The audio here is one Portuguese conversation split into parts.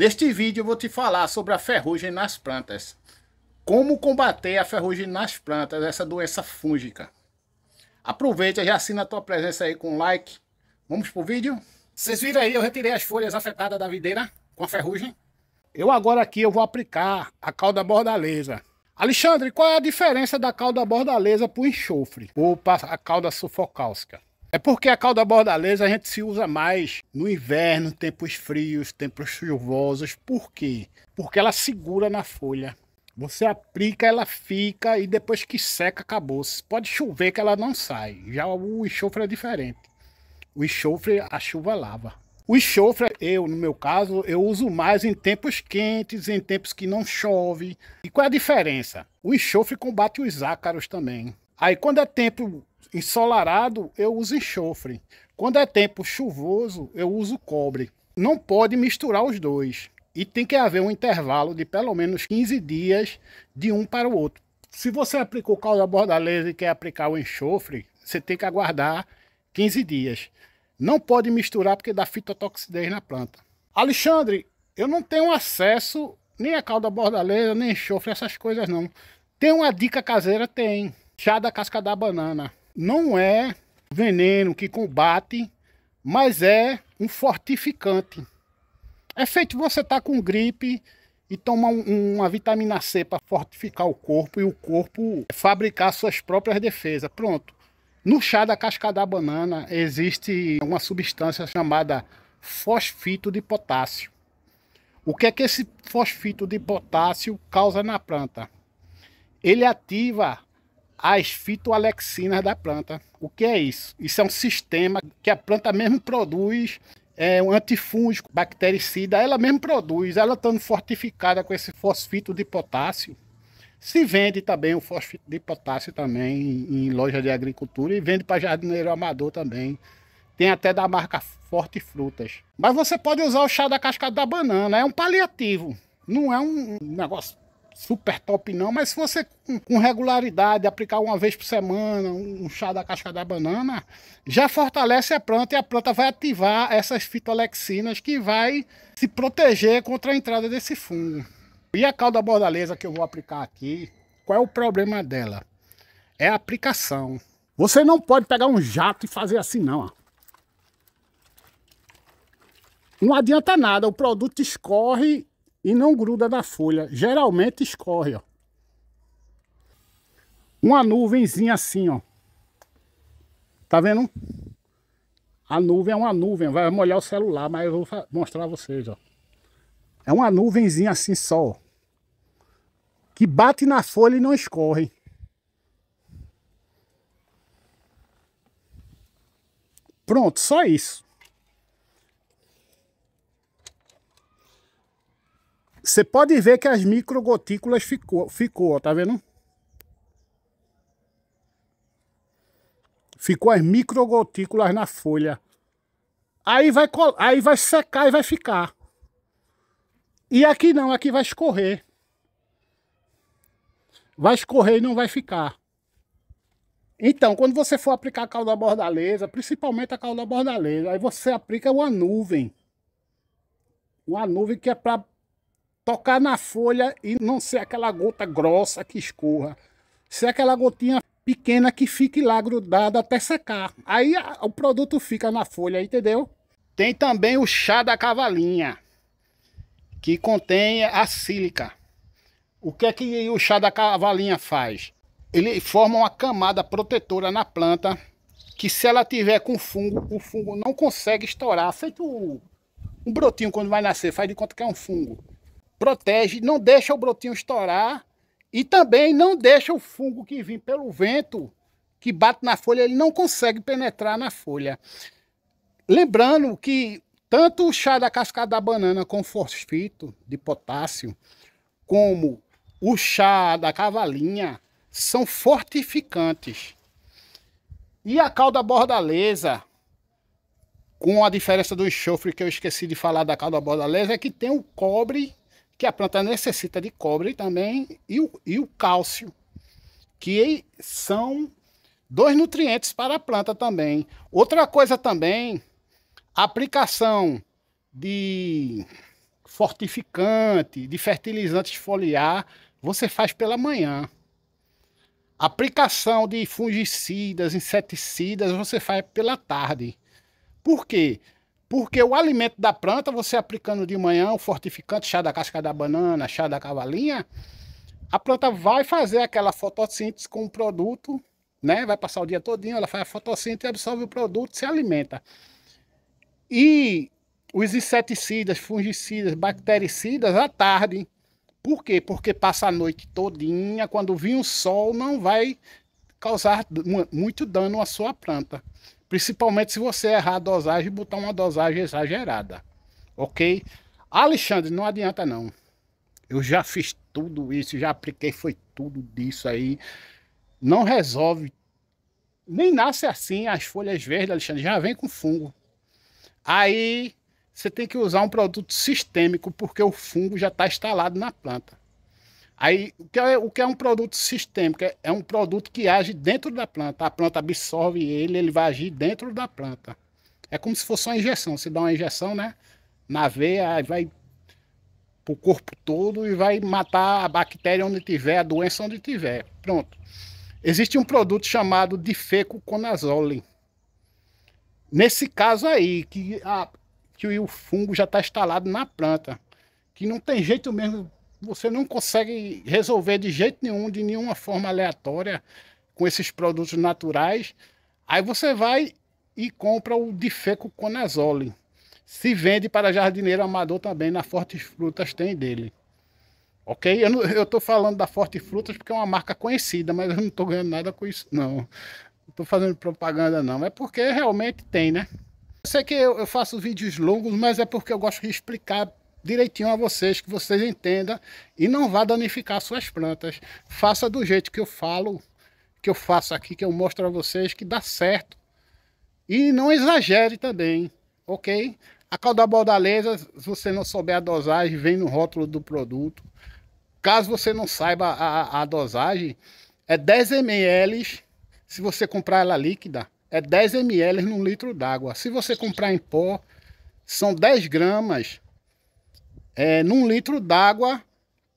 Neste vídeo eu vou te falar sobre a ferrugem nas plantas. Como combater a ferrugem nas plantas, essa doença fúngica. Aproveita, já assina a tua presença aí com um like. Vamos pro vídeo? Vocês viram aí, eu retirei as folhas afetadas da videira com a ferrugem. Eu agora aqui eu vou aplicar a calda bordaleza. Alexandre, qual é a diferença da calda bordaleza para o enxofre ou para a calda sulfocálcica? É porque a calda bordaleza a gente se usa mais no inverno, tempos frios, tempos chuvosos. Por quê? Porque ela segura na folha. Você aplica, ela fica e depois que seca, acabou. Pode chover que ela não sai. Já o enxofre é diferente. O enxofre, a chuva lava. O enxofre, eu, no meu caso, eu uso mais em tempos quentes, em tempos que não chove. E qual é a diferença? O enxofre combate os ácaros também. Aí quando é tempo ensolarado, eu uso enxofre. Quando é tempo chuvoso, eu uso cobre. Não pode misturar os dois. E tem que haver um intervalo de pelo menos 15 dias de um para o outro. Se você aplicou o caldo bordaleza e quer aplicar o enxofre, você tem que aguardar 15 dias. Não pode misturar porque dá fitotoxidez na planta. Alexandre, eu não tenho acesso nem a calda bordaleza, nem enxofre, essas coisas não. Tem uma dica caseira? Tem. Chá da casca da banana não é veneno que combate, mas é um fortificante. É feito você estar tá com gripe e tomar um, uma vitamina C para fortificar o corpo e o corpo fabricar suas próprias defesas. Pronto. No chá da casca da banana existe uma substância chamada fosfito de potássio. O que é que esse fosfito de potássio causa na planta? Ele ativa as fitoalexinas da planta. O que é isso? Isso é um sistema que a planta mesmo produz, é um antifúngico, bactericida, ela mesmo produz, ela tá estando fortificada com esse fosfito de potássio. Se vende também o fosfito de potássio também em, loja de agricultura e vende para jardineiro amador também. Tem até da marca Forte Frutas. Mas você pode usar o chá da cascada da banana, é um paliativo, não é um negócio super top não, mas se você com regularidade aplicar uma vez por semana um chá da casca da banana, já fortalece a planta e a planta vai ativar essas fitoalexinas que vai se proteger contra a entrada desse fungo. E a calda bordaleza que eu vou aplicar aqui, qual é o problema dela? É a aplicação. Você não pode pegar um jato e fazer assim não, ó. Não adianta nada, o produto escorre e não gruda na folha. Geralmente escorre, ó. Uma nuvenzinha assim, ó. Tá vendo? A nuvem é uma nuvem, vai molhar o celular, mas eu vou mostrar a vocês, ó. É uma nuvenzinha assim só, ó. Que bate na folha e não escorre. Pronto, só isso. Você pode ver que as microgotículas ficou, ficou, tá vendo? Ficou as microgotículas na folha. Aí vai, aí vai secar e vai ficar. E aqui não, aqui vai escorrer. Vai escorrer e não vai ficar. Então, quando você for aplicar a calda bordaleza, principalmente a calda bordaleza, aí você aplica uma nuvem. Uma nuvem que é para tocar na folha e não ser aquela gota grossa que escorra, ser aquela gotinha pequena que fique lá grudada até secar. Aí a, o produto fica na folha, entendeu? Tem também o chá da cavalinha, que contém a sílica. O que é que o chá da cavalinha faz? Ele forma uma camada protetora na planta, que se ela tiver com fungo, o fungo não consegue estourar. Feito um brotinho quando vai nascer, faz de conta que é um fungo protege, não deixa o brotinho estourar e também não deixa o fungo que vem pelo vento, que bate na folha, ele não consegue penetrar na folha. Lembrando que tanto o chá da cascada da banana com fosfito de potássio, como o chá da cavalinha, são fortificantes. E a calda bordaleza, com a diferença do enxofre que eu esqueci de falar da calda bordaleza, é que tem o cobre que a planta necessita de cobre também e o, e o cálcio, que são dois nutrientes para a planta também. Outra coisa também, a aplicação de fortificante, de fertilizante foliar, você faz pela manhã. Aplicação de fungicidas, inseticidas, você faz pela tarde. Por quê? Porque o alimento da planta, você aplicando de manhã o fortificante, chá da casca da banana, chá da cavalinha, a planta vai fazer aquela fotossíntese com o produto, né? Vai passar o dia todinho, ela faz a fotossíntese, absorve o produto, se alimenta. E os inseticidas, fungicidas, bactericidas à tarde. Por quê? Porque passa a noite todinha, quando vir o sol não vai causar muito dano à sua planta. Principalmente se você errar a dosagem e botar uma dosagem exagerada. Ok? Alexandre, não adianta não. Eu já fiz tudo isso, já apliquei, foi tudo disso aí. Não resolve. Nem nasce assim as folhas verdes, Alexandre, já vem com fungo. Aí você tem que usar um produto sistêmico, porque o fungo já está instalado na planta. Aí, o que, é, o que é um produto sistêmico? É, é, um produto que age dentro da planta. A planta absorve ele, ele vai agir dentro da planta. É como se fosse uma injeção. Você dá uma injeção, né? Na veia, aí vai pro corpo todo e vai matar a bactéria onde tiver, a doença onde tiver. Pronto. Existe um produto chamado difecoconazole. Nesse caso aí, que, a, que o fungo já está instalado na planta, que não tem jeito mesmo você não consegue resolver de jeito nenhum, de nenhuma forma aleatória, com esses produtos naturais. Aí você vai e compra o Difeco Conazole. Se vende para jardineiro amador também, na Fortes Frutas tem dele. Ok? Eu estou falando da Fortes Frutas porque é uma marca conhecida, mas eu não estou ganhando nada com isso, não. Não estou fazendo propaganda, não. É porque realmente tem, né? Eu sei que eu, eu faço vídeos longos, mas é porque eu gosto de explicar direitinho a vocês, que vocês entendam e não vá danificar suas plantas. Faça do jeito que eu falo, que eu faço aqui, que eu mostro a vocês que dá certo. E não exagere também, ok? A calda bordaleza, se você não souber a dosagem, vem no rótulo do produto. Caso você não saiba a, a dosagem, é 10 ml se você comprar ela líquida, é 10 ml num litro d'água. Se você comprar em pó, são 10 gramas é, num litro d'água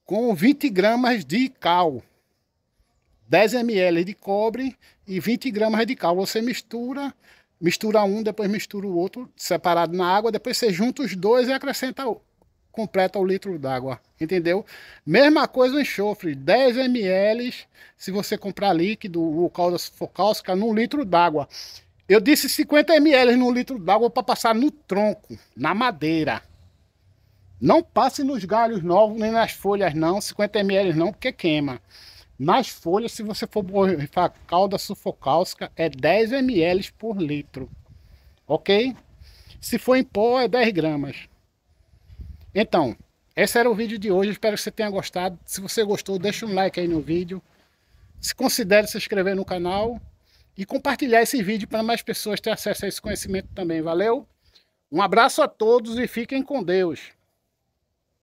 com 20 gramas de cal. 10 ml de cobre e 20 gramas de cal. Você mistura, mistura um, depois mistura o outro, separado na água, depois você junta os dois e acrescenta, completa o litro d'água, entendeu? Mesma coisa o enxofre, 10 ml, se você comprar líquido ou calda focálcica, num litro d'água. Eu disse 50 ml num litro d'água para passar no tronco, na madeira. Não passe nos galhos novos, nem nas folhas não, 50 ml não, porque queima. Nas folhas, se você for borrifar calda sulfocálcica, é 10 ml por litro, ok? Se for em pó, é 10 gramas. Então, esse era o vídeo de hoje, espero que você tenha gostado. Se você gostou, deixa um like aí no vídeo. Se considere se inscrever no canal e compartilhar esse vídeo para mais pessoas terem acesso a esse conhecimento também. Valeu? Um abraço a todos e fiquem com Deus.